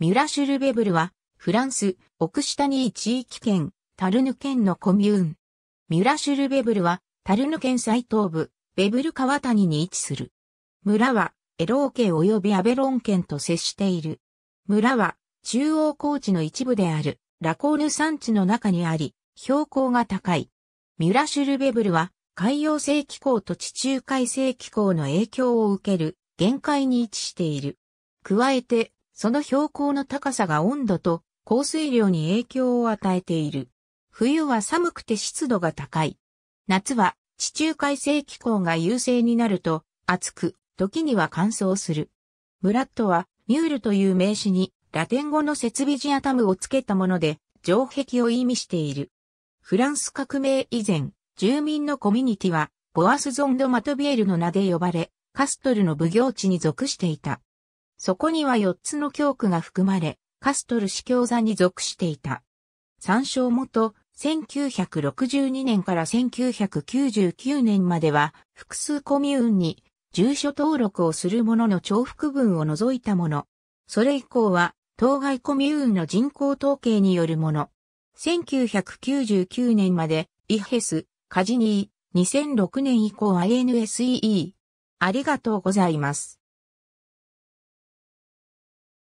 ミュラシュルベブルは、フランス、オクシタニー地域圏、タルヌ県のコミューン。ミュラシュルベブルは、タルヌ県最東部、ベブル川谷に位置する。村は、エロー家及びアベロン県と接している。村は、中央高地の一部である、ラコール山地の中にあり、標高が高い。ミュラシュルベブルは、海洋性気候と地中海性気候の影響を受ける、限界に位置している。加えて、その標高の高さが温度と降水量に影響を与えている。冬は寒くて湿度が高い。夏は地中海性気候が優勢になると暑く、時には乾燥する。ムラットはミュールという名詞にラテン語の設備ジアタムをつけたもので城壁を意味している。フランス革命以前、住民のコミュニティはボアスゾンド・マトビエルの名で呼ばれ、カストルの奉行地に属していた。そこには4つの教区が含まれ、カストル司教座に属していた。参照元、1962年から1999年までは、複数コミューンに住所登録をする者の重複分を除いたもの。それ以降は、当該コミューンの人口統計によるもの。1999年まで、イヘス、カジニー、2006年以降 i n s e e ありがとうございます。